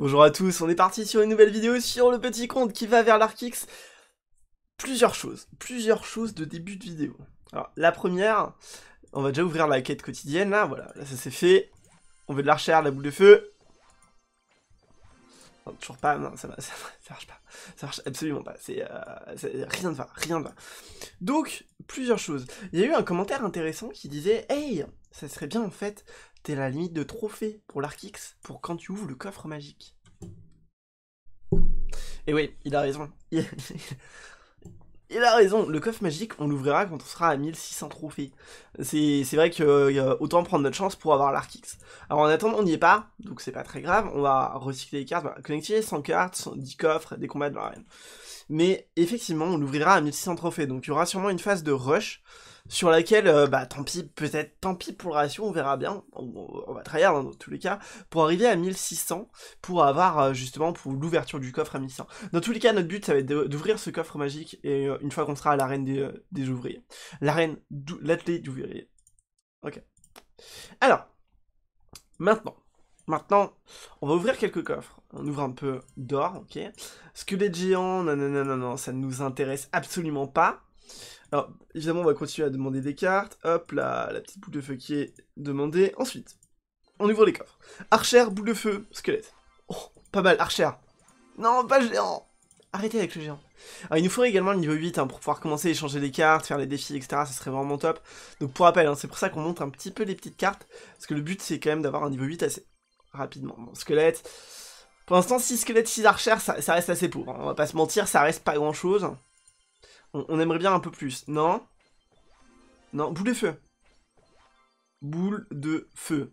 Bonjour à tous, on est parti sur une nouvelle vidéo sur le petit compte qui va vers l'Arkix. Plusieurs choses, plusieurs choses de début de vidéo. Alors la première, on va déjà ouvrir la quête quotidienne là, voilà, ça c'est fait. On veut de l'archère, la boule de feu. toujours pas, non, ça, marche pas, ça marche absolument pas, c'est euh, rien de va, rien ne va. Donc, plusieurs choses. Il y a eu un commentaire intéressant qui disait « Hey, ça serait bien en fait T'es la limite de trophée pour l'Arkix, pour quand tu ouvres le coffre magique. Et oui, il a raison. Il... a raison, le coffre magique, on l'ouvrira quand on sera à 1600 trophées. C'est vrai que euh, autant prendre notre chance pour avoir l'Arkix. Alors en attendant, on n'y est pas, donc c'est pas très grave, on va recycler les cartes, bah, connecter 100 cartes, 10 coffres, des combats de reine. Mais effectivement, on l'ouvrira à 1600 trophées, donc il y aura sûrement une phase de rush sur laquelle, euh, bah tant pis, peut-être tant pis pour le ratio, on verra bien, on, va travailler hein, dans tous les cas, pour arriver à 1600, pour avoir euh, justement pour l'ouverture du coffre à 1600. Dans tous les cas, notre but, ça va être d'ouvrir ce coffre magique, et euh, une fois qu'on sera à l'arène des, des ouvriers. L'arène, l'atelier d'ouvriers. Ok. Alors, maintenant, Maintenant, on va ouvrir quelques coffres. On ouvre un peu d'or, ok. Squelette géant, non, non, non, non, ça ne nous intéresse absolument pas. Alors, évidemment, on va continuer à demander des cartes. Hop, là, la petite boule de feu qui est demandée. Ensuite, on ouvre les coffres. Archer, boule de feu, squelette. Oh, pas mal, Archer. Non, pas le géant. Arrêtez avec le géant. Alors, il nous faudrait également le niveau 8 hein, pour pouvoir commencer à échanger des cartes, faire les défis, etc. Ça serait vraiment top. Donc, pour rappel, hein, c'est pour ça qu'on monte un petit peu les petites cartes. Parce que le but, c'est quand même d'avoir un niveau 8 assez rapidement. Bon, squelette. Pour l'instant, 6 squelettes, 6 archers, ça, reste assez pauvre. Hein. On va pas se mentir, ça reste pas grand chose. On, aimerait bien un peu plus. Non Non, boule de feu. Boule de feu.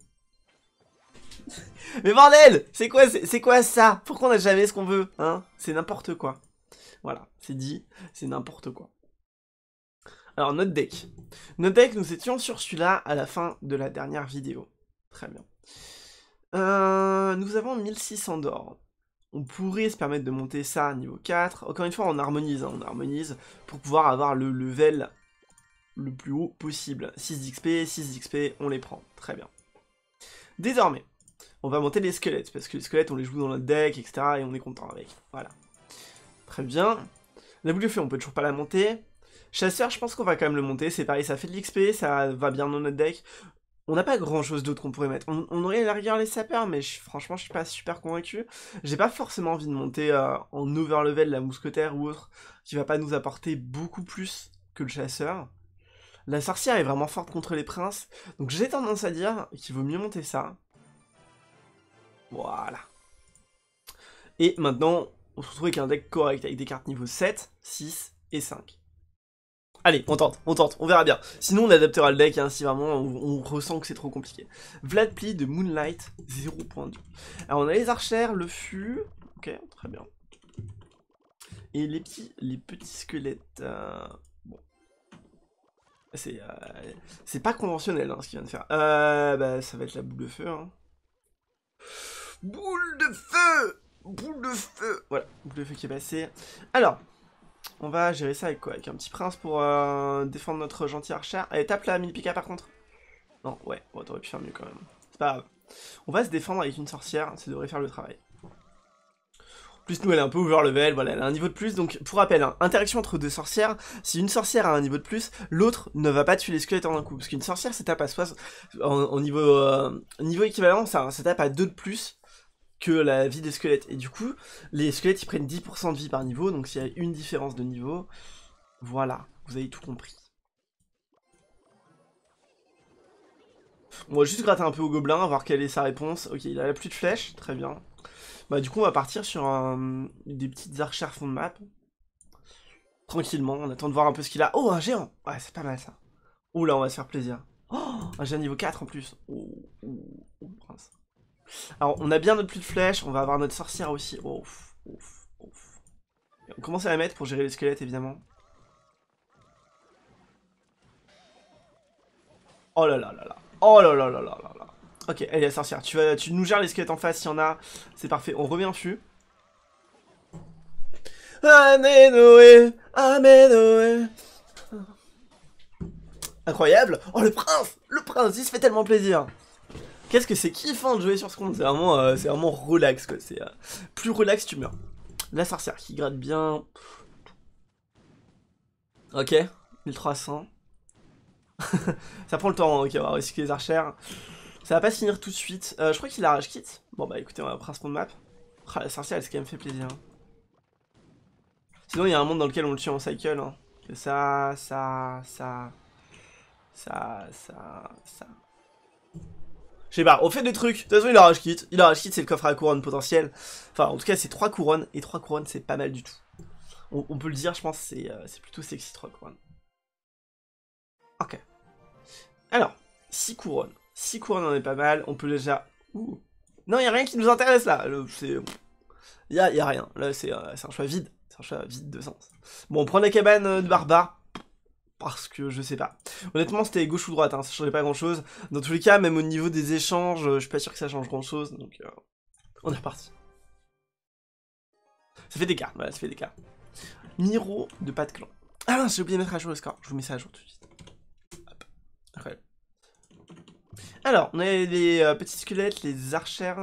Mais bordel C'est quoi, c'est quoi ça Pourquoi on n'a jamais ce qu'on veut hein C'est n'importe quoi. Voilà, c'est dit, c'est n'importe quoi. Alors, notre deck. Notre deck, nous étions sur celui-là à la fin de la dernière vidéo. Très bien. Euh, nous avons 1600 d'or on pourrait se permettre de monter ça à niveau 4. Encore une fois, on harmonise, hein, on harmonise pour pouvoir avoir le level le plus haut possible. 6 d'XP, 6 d'XP, on les prend. Très bien. Désormais, on va monter les squelettes, parce que les squelettes, on les joue dans notre deck, etc. Et on est content avec. Voilà. Très bien. La boule de feu, on peut toujours pas la monter. Chasseur, je pense qu'on va quand même le monter. C'est pareil, ça fait de l'XP, ça va bien dans notre deck on n'a pas grand chose d'autre qu'on pourrait mettre. On, aurait à la les sapeurs, mais franchement, je suis pas super convaincu. J'ai pas forcément envie de monter euh, en overlevel la mousquetaire ou autre, qui va pas nous apporter beaucoup plus que le chasseur. La sorcière est vraiment forte contre les princes, donc j'ai tendance à dire qu'il vaut mieux monter ça. Voilà. Et maintenant, on se retrouve avec un deck correct, avec des cartes niveau 7, 6 et 5. Allez, on tente, on tente, on verra bien. Sinon, on adaptera le deck hein, si vraiment on, ressent que c'est trop compliqué. Vlad Pli de Moonlight, 0.2. Alors, on a les archères, le fût. Ok, très bien. Et les petits, les petits squelettes. Euh, bon. C'est euh... pas conventionnel hein, ce qu'il vient de faire. Euh, bah, ça va être la boule de feu. Hein. Boule de feu Boule de feu Voilà, boule de feu qui est passée. Alors. On va gérer ça avec quoi Avec un petit prince pour euh, défendre notre gentil archer. Elle tape la 1000 pika par contre. Non, ouais, t'aurais pu faire mieux quand même. C'est pas grave. On va se défendre avec une sorcière, ça devrait faire le travail. Plus nous elle est un peu over level, voilà, elle a un niveau de plus, donc pour rappel, hein, interaction entre deux sorcières, si une sorcière a un niveau de plus, l'autre ne va pas tuer les squelettes en un coup, parce qu'une sorcière ça tape à 60, en, niveau, euh, niveau équivalent, ça, ça tape à 2 de plus, que la vie des squelettes. Et du coup, les squelettes, ils prennent 10% de vie par niveau, donc s'il y a une différence de niveau, voilà, vous avez tout compris. On va juste gratter un peu au gobelin, voir quelle est sa réponse. Ok, il a plus de flèches, très bien. Bah du coup, on va partir sur un... des petites archères fond de map. Tranquillement, on attend de voir un peu ce qu'il a. Oh, un géant Ouais, c'est pas mal ça. Oula oh là, on va se faire plaisir. Oh, un géant niveau 4 en plus. oh. oh. Alors, on a bien notre plus de flèches, on va avoir notre sorcière aussi. Oh, ouf, ouf, ouf. On commence à la mettre pour gérer les squelettes, évidemment. Oh là là là là. Oh là là là là là Ok, elle est la sorcière. Tu, vas, tu nous gères les squelettes en face, s'il y en a. C'est parfait, on revient fût. Amen Noé, Amen Noé. Incroyable Oh le prince Le prince, il se fait tellement plaisir Qu'est-ce que c'est kiffant de jouer sur ce compte, c'est vraiment, euh, c'est vraiment relax quoi, c'est euh, plus relax tu meurs. La sorcière qui gratte bien. Ok, 1300. ça prend le temps, hein, ok, on va recycler les archères. Ça va pas se finir tout de suite. Euh, je crois qu'il a rage quitte. Bon bah écoutez, on va prendre un map. Ah, la sorcière elle s'est quand même fait plaisir. Hein. Sinon il y a un monde dans lequel on le tue en cycle. Hein. Ça, ça, ça, ça, ça, ça sais pas, on fait des trucs. De toute façon, il aura kit. Il kit, c'est le coffre à couronne potentiel. Enfin, en tout cas, c'est 3 couronnes. Et 3 couronnes, c'est pas mal du tout. On, peut le dire, je pense, c'est euh, plutôt sexy 3 couronnes. Ok. Alors, 6 couronnes. 6 couronnes, on est pas mal. On peut déjà... Ouh. Non, il a rien qui nous intéresse là. C'est... a, rien. Là, euh, c'est un choix vide. C'est un choix vide de sens. Bon, on prend la cabane euh, de barbare parce que je sais pas. Honnêtement, c'était gauche ou droite, hein, ça changeait pas grand chose. Dans tous les cas, même au niveau des échanges, euh, je suis pas sûr que ça change grand chose, donc euh, on est reparti. Ça fait des cartes, voilà, ça fait des cas. Miro de pas de clan. Ah j'ai oublié de mettre à jour le score, je vous mets ça à jour tout de suite. Hop, incroyable. Alors, on a les petites euh, petits squelettes, les archers.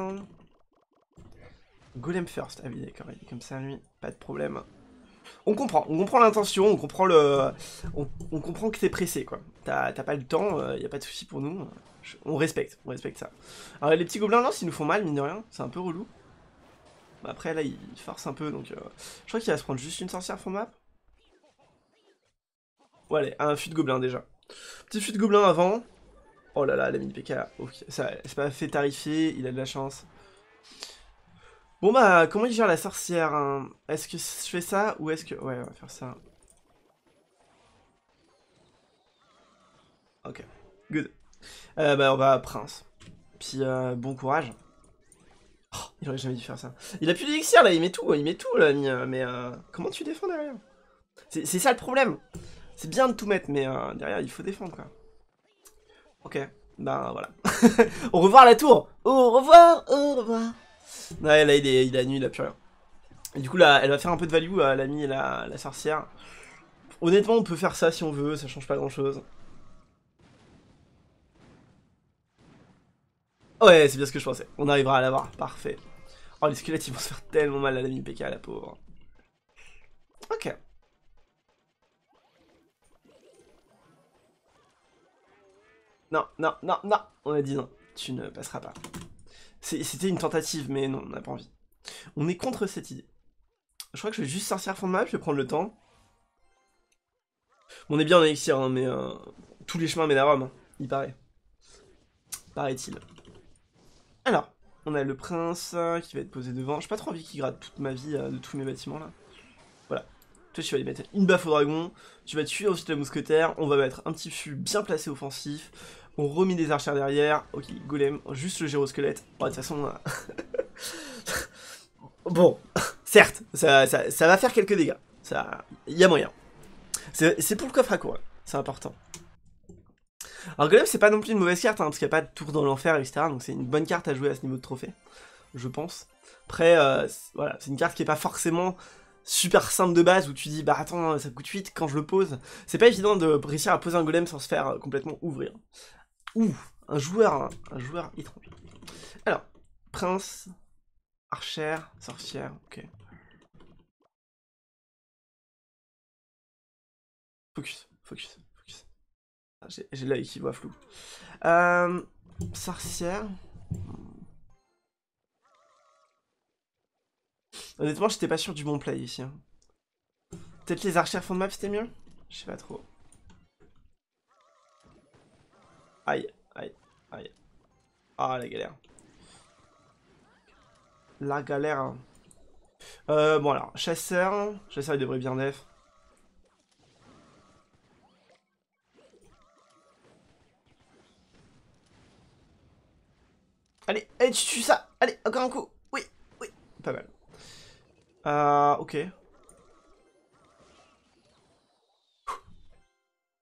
Golem first, ah oui d'accord, il est comme ça lui, pas de problème on comprend, on comprend l'intention, on comprend le, on, comprend que t'es pressé quoi. T'as pas le temps, il euh, a pas de souci pour nous. on respecte, on respecte ça. Alors les petits gobelins là, s'ils nous font mal mine de rien, c'est un peu relou. Bah, après là, ils forcent un peu donc euh, je crois qu'il va se prendre juste une sorcière pour map. Ouais, un fut de gobelin déjà. Petit fut de gobelin avant. Oh là là, la mini PK, ok, ça, c'est pas fait tarifé, il a de la chance. Bon bah, comment il gère la sorcière hein Est-ce que je fais ça ou est-ce que... Ouais, on va faire ça. Ok, good. Euh, bah, on va Prince. Puis, euh, bon courage. Oh, il aurait jamais dû faire ça. Il a plus d'élixir, là, il met tout, il met tout, là, euh, mais euh, comment tu défends derrière C'est ça le problème. C'est bien de tout mettre, mais derrière, il faut défendre, quoi. Ok, bah, voilà. au revoir, la tour Au revoir, au revoir Ouais, là, il est, à nu, il a plus rien. Et du coup, là, elle va faire un peu de value à l'ami et la, sorcière. Honnêtement, on peut faire ça si on veut, ça change pas grand chose. Ouais, c'est bien ce que je pensais. On arrivera à l'avoir, parfait. Oh, les squelettes, ils vont se faire tellement mal à l'ami PK, la pauvre. Ok. Non, non, non, non On a dit non, tu ne passeras pas. C'était une tentative, mais non, on n'a pas envie. On est contre cette idée. Je crois que je vais juste sortir fond de map, je vais prendre le temps. On est bien en élixir, hein, mais euh, tous les chemins mènent à Rome, hein, il paraît. Paraît-il. Alors, on a le prince euh, qui va être posé devant. J'ai pas trop envie qu'il gratte toute ma vie euh, de tous mes bâtiments là. Voilà. Toi, tu vas lui mettre une baffe au dragon, tu vas tuer ensuite la mousquetaire, on va mettre un petit fût bien placé offensif, on remet des archers derrière. Ok, golem, juste le gyrosquelette. Oh, de toute façon... Euh, bon, certes, ça, va faire quelques dégâts. Ça, Il y a moyen. C'est pour le coffre à couronne, c'est important. Alors golem, c'est pas non plus une mauvaise carte, hein, parce qu'il n'y a pas de tour dans l'enfer, etc. Donc c'est une bonne carte à jouer à ce niveau de trophée, je pense. Après, euh, voilà, c'est une carte qui est pas forcément super simple de base où tu dis bah attends ça coûte 8 quand je le pose c'est pas évident de réussir à poser un golem sans se faire euh, complètement ouvrir Ouh, un joueur, un joueur étranger. Alors, prince, archer, sorcière, ok. Focus, focus, focus. Ah, j'ai l'œil qui voit flou. Euh, sorcière. Honnêtement, j'étais pas sûr du bon play ici. Hein. Peut-être les archers fond de map, c'était mieux Je sais pas trop. Aïe, aïe, aïe. Ah, la galère. La galère. Hein. Euh, bon alors, chasseur. Chasseur, il devrait bien neuf. Allez, allez, tu tues ça Allez, encore un coup Oui, oui, pas mal. Euh, ok. Et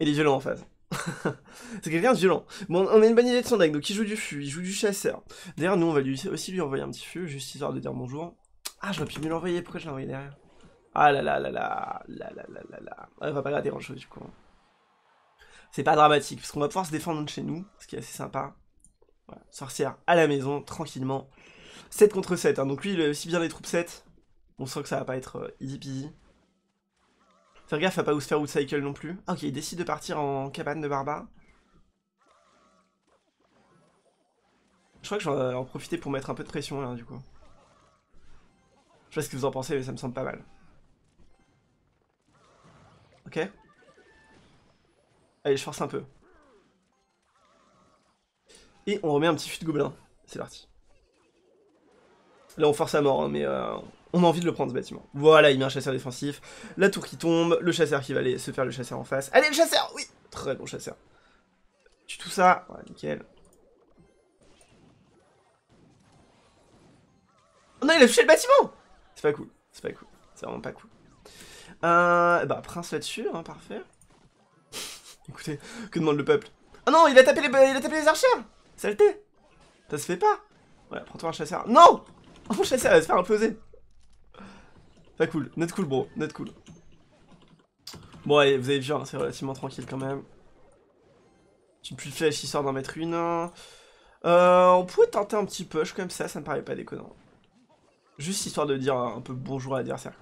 les violons en face. c'est quelqu'un de violent. Bon, on a une bonne idée de son deck, donc il joue du fût, il joue du chasseur. D'ailleurs, nous, on va lui aussi lui envoyer un petit fût, juste histoire de dire bonjour. Ah, j'aurais pu lui l'envoyer, pourquoi je l'ai envoyé derrière Ah là là là là, là là là là là. Elle va pas garder grand-chose, du coup. C'est pas dramatique, parce qu'on va pouvoir se défendre de chez nous, ce qui est assez sympa. Voilà. Sorcière à la maison, tranquillement. 7 contre 7, hein. donc lui, il a aussi bien les troupes 7. On sent que ça va pas être euh, easy peasy. Faire gaffe à pas se faire out-cycle non plus. ok, il décide de partir en cabane de barbare. Je crois que je vais en profiter pour mettre un peu de pression là hein, du coup. Je sais pas ce que vous en pensez mais ça me semble pas mal. Ok. Allez, je force un peu. Et on remet un petit fut de gobelin. C'est parti. Là on force à mort hein, mais euh, on a envie de le prendre ce bâtiment. Voilà, il met un chasseur défensif, la tour qui tombe, le chasseur qui va aller se faire le chasseur en face. Allez, le chasseur Oui Très bon chasseur. Tu tout ça Ouais, nickel. Oh non, il a touché le bâtiment C'est pas cool, c'est pas cool, c'est vraiment pas cool. Euh, bah, prince là-dessus, hein, parfait. Écoutez, que demande le peuple Ah non, il a tapé les, il a tapé les archers Saleté Ça se fait pas Voilà, prends-toi un chasseur. Non mon chasseur, va se faire imposer pas cool, net cool bro, net cool. Bon allez, vous avez vu, hein, c'est relativement tranquille quand même. Tu plus de flèche histoire d'en mettre une. Euh, on pourrait tenter un petit push comme ça, ça me paraît pas déconnant. Juste histoire de dire un peu bonjour à l'adversaire.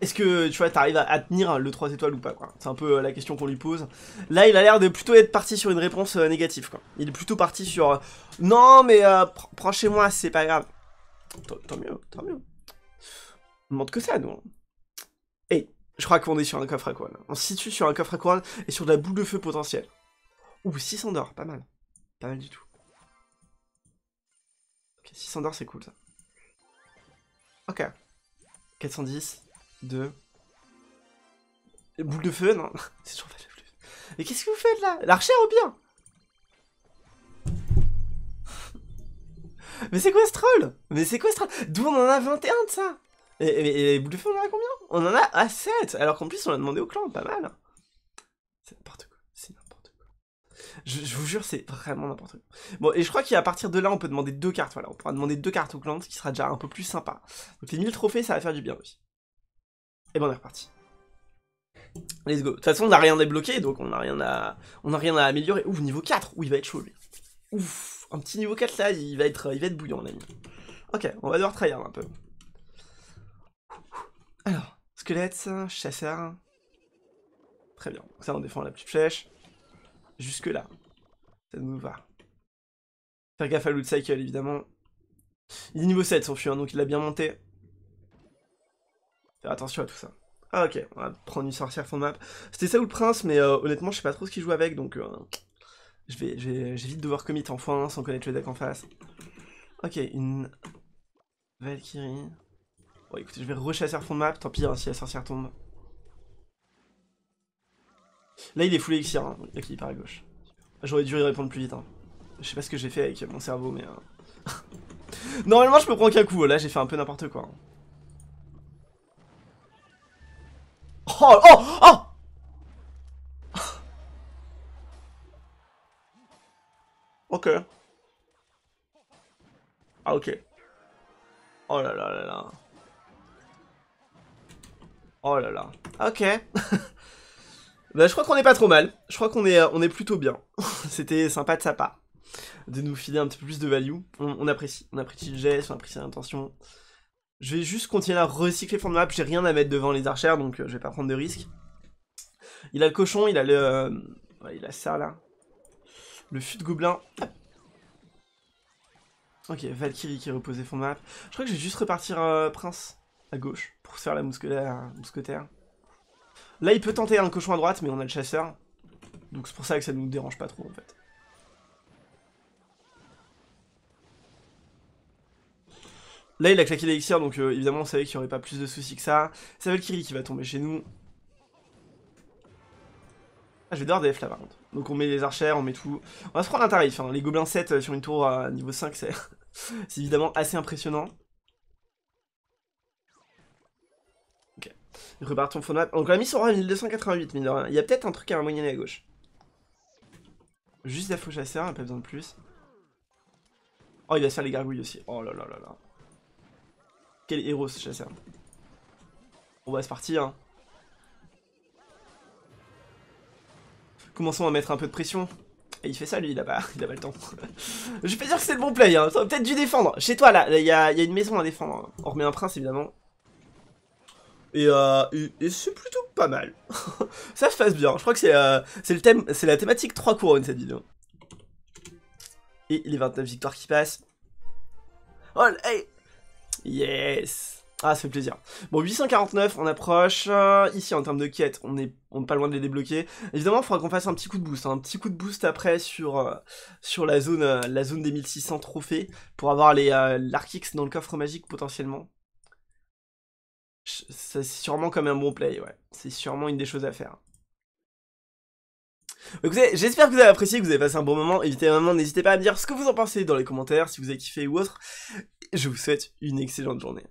Est-ce que tu vois, t'arrives à, tenir hein, le 3 étoiles ou pas quoi C'est un peu euh, la question qu'on lui pose. Là, il a l'air de plutôt être parti sur une réponse euh, négative. Quoi. Il est plutôt parti sur non, mais prends chez moi, c'est pas grave. Tant mieux, tant mieux. On demande que ça, nous. Hein. Et je crois qu'on est sur un coffre à couronne. On se situe sur un coffre à couronne et sur de la boule de feu potentielle. Ouh, 600 d'or, pas mal. Pas mal du tout. Ok, 600 d'or, c'est cool, ça. Ok. 410, 2... Boule de feu, non C'est toujours pas de feu. Mais qu'est-ce que vous faites, là L'archère, ou bien Mais c'est quoi ce troll Mais c'est quoi ce troll D'où on en a 21 de ça et, boule de feu on en a combien On en a à 7 Alors qu'en plus, on l'a demandé au clan, pas mal. Hein. C'est n'importe quoi. C'est n'importe quoi. Je, vous jure, c'est vraiment n'importe quoi. Bon, et je crois qu'à partir de là, on peut demander deux cartes. Voilà, on pourra demander deux cartes au clan, ce qui sera déjà un peu plus sympa. Donc les 1000 trophées, ça va faire du bien aussi. Et bon, on est reparti. Let's go. De toute façon, on n'a rien débloqué, donc on n'a rien à, on a rien à améliorer. Ouf, niveau 4. où il va être chaud, lui. Ouf, un petit niveau 4 là, il va être, il va être bouillant, l'ami. Ok, on va devoir trahir un peu. Alors, squelette, chasseur. Très bien. Ça, on défend la petite flèche. Jusque là. Ça nous va. Faire gaffe à loot cycle, évidemment. Il est niveau 7, son fuyant, hein, donc il a bien monté. Faire attention à tout ça. Ah, ok, on va prendre une sorcière fond de map. C'était ça ou le prince, mais euh, honnêtement, je sais pas trop ce qu'il joue avec, donc euh, je vais, je devoir commit en sans connaître le deck en face. Ok, une Valkyrie. Bon, écoutez, je vais rechasser cerf-fond de map, tant pis hein, si la sorcière tombe. Là, il est full élixir, hein, ok, il part à gauche. J'aurais dû y répondre plus vite. Hein. Je sais pas ce que j'ai fait avec mon cerveau, mais... Euh. Normalement, je me prends qu'un coup. Là, j'ai fait un peu n'importe quoi. Hein. Oh, oh, oh Ok. Ah, ok. Oh là là là là. Oh là là. Ok. bah, je crois qu'on est pas trop mal. Je crois qu'on est, euh, on est plutôt bien. C'était sympa de sa part. De nous filer un petit peu plus de value. On, apprécie. On apprécie le geste, on apprécie l'intention. Je vais juste continuer à recycler fond de map. J'ai rien à mettre devant les archères, donc euh, je vais pas prendre de risque. Il a le cochon, il a le... Euh, ouais, il a ça, là. Le fût de gobelin. Ok, Valkyrie qui est reposé fond de map. Je crois que je vais juste repartir Prince à gauche pour faire la mousquetaire. Là, il peut tenter un cochon à droite, mais on a le chasseur. Donc c'est pour ça que ça nous dérange pas trop, en fait. Là, il a claqué l'élixir, donc euh, évidemment, on savait qu'il n'y aurait pas plus de soucis que ça. C'est Valkyrie qui va tomber chez nous. Ah, je vais devoir F là, par contre. Donc on met les archères, on met tout. On va se prendre un tarif. Hein. Les gobelins 7 euh, sur une tour à niveau 5, c'est évidemment assez impressionnant. fond de map. Donc la mission aura 1288, mine Il y a peut-être un truc à moyen à gauche. Juste la faux chasseur, pas besoin de plus. Oh, il va se faire les gargouilles aussi. Oh là là là là. Quel héros ce chasseur. On va se partir. Hein. Commençons à mettre un peu de pression. Et il fait ça lui, il a pas, il a pas le temps. Je vais pas dire que c'est le bon play, hein. peut-être dû défendre. Chez toi là, il y a, y a, une maison à défendre. On remet un prince évidemment. Euh, et, c'est plutôt pas mal. ça se passe bien. Je crois que c'est euh, le thème, c'est la thématique 3 couronnes cette vidéo. Et les 29 victoires qui passent. Oh, hey Yes Ah, ça fait plaisir. Bon, 849, on approche. Euh, ici, en termes de quêtes, on est, on pas loin de les débloquer. Évidemment, il faudra qu'on fasse un petit coup de boost. Hein. un petit coup de boost après sur, sur la, zone, la zone des 1600 trophées pour avoir les X dans le coffre magique potentiellement c'est sûrement comme un bon play, ouais. C'est sûrement une des choses à faire. Bah, écoutez, j'espère que vous avez apprécié, que vous avez passé un bon moment. moment, n'hésitez pas à me dire ce que vous en pensez dans les commentaires, si vous avez kiffé ou autre. Je vous souhaite une excellente journée.